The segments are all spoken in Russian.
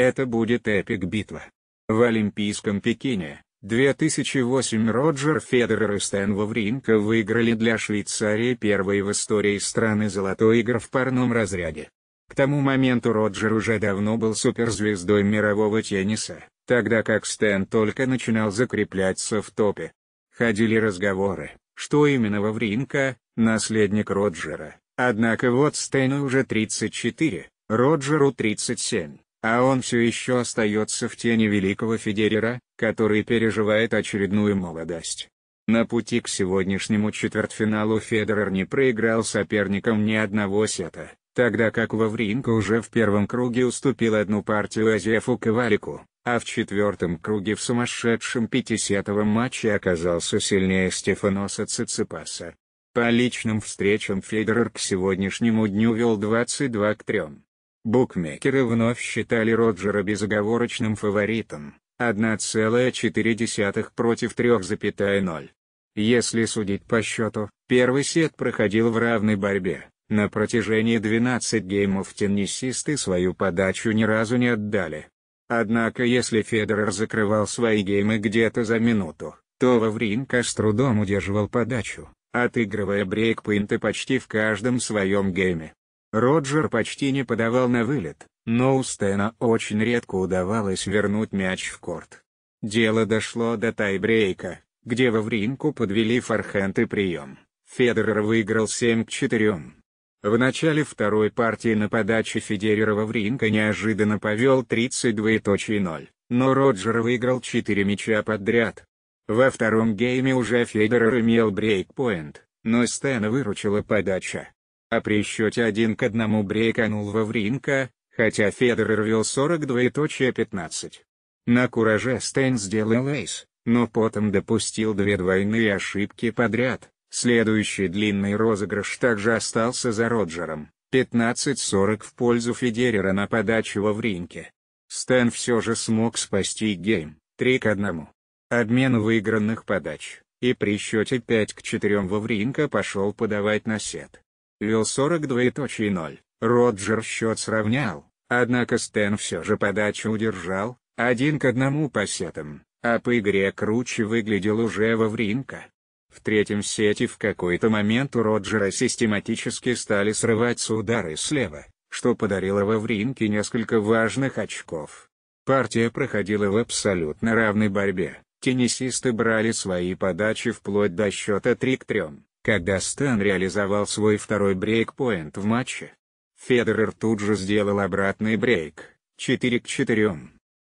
Это будет эпик-битва. В Олимпийском Пекине 2008 Роджер Федерер и Стэн Вавринко выиграли для Швейцарии первый в истории страны золотой игр в парном разряде. К тому моменту Роджер уже давно был суперзвездой мирового тенниса, тогда как Стэн только начинал закрепляться в топе. Ходили разговоры, что именно Вавринко, наследник Роджера, однако вот Стэну уже 34, Роджеру 37. А он все еще остается в тени великого Федерера, который переживает очередную молодость. На пути к сегодняшнему четвертьфиналу Федерер не проиграл соперникам ни одного сета, тогда как Вавринко уже в первом круге уступил одну партию Азефу Ковалику, а в четвертом круге в сумасшедшем пятисетовом матче оказался сильнее Стефаноса Циципаса. По личным встречам Федерер к сегодняшнему дню вел 22 к 3. Букмекеры вновь считали Роджера безоговорочным фаворитом, 1,4 против 3,0. Если судить по счету, первый сет проходил в равной борьбе. На протяжении 12 геймов теннисисты свою подачу ни разу не отдали. Однако если Федерер закрывал свои геймы где-то за минуту, то Вавринка с трудом удерживал подачу, отыгрывая брейкпоинты почти в каждом своем гейме. Роджер почти не подавал на вылет, но у Стэна очень редко удавалось вернуть мяч в корт. Дело дошло до тайбрейка, где во вринку подвели форхенд и прием. Федерер выиграл 7 к 4. В начале второй партии на подаче Федерера Вавринка неожиданно повел 32.0, но Роджер выиграл 4 мяча подряд. Во втором гейме уже Федерер имел брейкпоинт, но Стэна выручила подача а при счете один к 1 брейканул Вавринка, хотя Федерер вел 42.15. На кураже Стэн сделал эйс, но потом допустил две двойные ошибки подряд. Следующий длинный розыгрыш также остался за Роджером, 15-40 в пользу Федерера на подачу Вавринке. Стэн все же смог спасти гейм, 3 к 1. Обмен выигранных подач, и при счете 5 к 4 Вавринка пошел подавать на сет. Лил 42.0, Роджер счет сравнял, однако Стэн все же подачу удержал, один к одному по сетам, а по игре круче выглядел уже Вавринка. В третьем сете в какой-то момент у Роджера систематически стали срываться удары слева, что подарило Вавринке несколько важных очков. Партия проходила в абсолютно равной борьбе, теннисисты брали свои подачи вплоть до счета 3 к 3. Когда Стэн реализовал свой второй брейкпоинт в матче, Федерер тут же сделал обратный брейк, 4 к 4.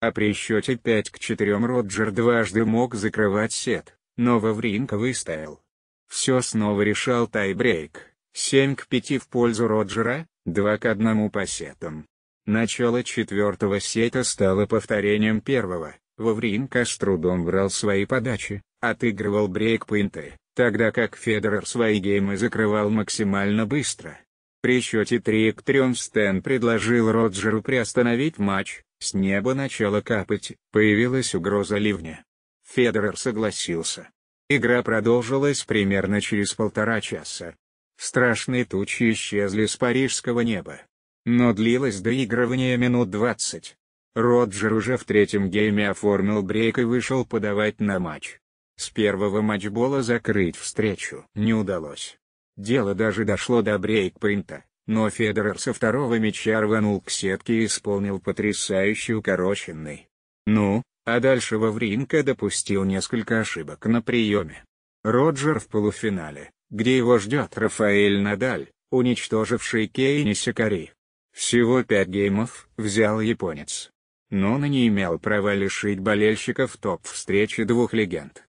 А при счете 5 к 4 Роджер дважды мог закрывать сет, но Вавринка выстоял. Все снова решал тайбрейк, 7 к 5 в пользу Роджера, 2 к 1 по сетам. Начало четвертого сета стало повторением первого, Вавринка с трудом брал свои подачи, отыгрывал брейкпоинты, тогда как Федерер свои геймы закрывал максимально быстро. При счете 3 к 3 Стэн предложил Роджеру приостановить матч, с неба начало капать, появилась угроза ливня. Федерер согласился. Игра продолжилась примерно через полтора часа. Страшные тучи исчезли с парижского неба. Но длилось доигрывание минут 20. Роджер уже в третьем гейме оформил брейк и вышел подавать на матч. С первого матчбола закрыть встречу не удалось. Дело даже дошло до брейкпринта, но Федерер со второго мяча рванул к сетке и исполнил потрясающий укороченный. Ну, а дальше Вавринка допустил несколько ошибок на приеме. Роджер в полуфинале, где его ждет Рафаэль Надаль, уничтоживший Кейни Сикари. Всего пять геймов взял японец. Но он не имел права лишить болельщиков топ-встречи двух легенд.